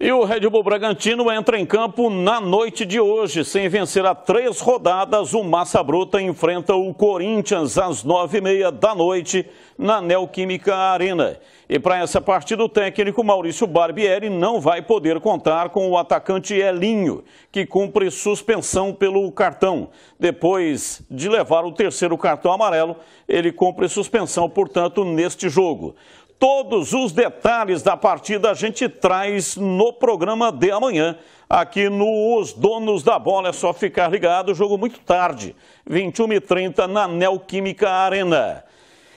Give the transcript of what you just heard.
E o Red Bull Bragantino entra em campo na noite de hoje. Sem vencer a três rodadas, o Massa Bruta enfrenta o Corinthians às nove e meia da noite na Neoquímica Arena. E para essa partida, o técnico Maurício Barbieri não vai poder contar com o atacante Elinho, que cumpre suspensão pelo cartão. Depois de levar o terceiro cartão amarelo, ele cumpre suspensão, portanto, neste jogo. Todos os detalhes da partida a gente traz no programa de amanhã, aqui no Os Donos da Bola. É só ficar ligado, jogo muito tarde, 21h30 na Neoquímica Arena.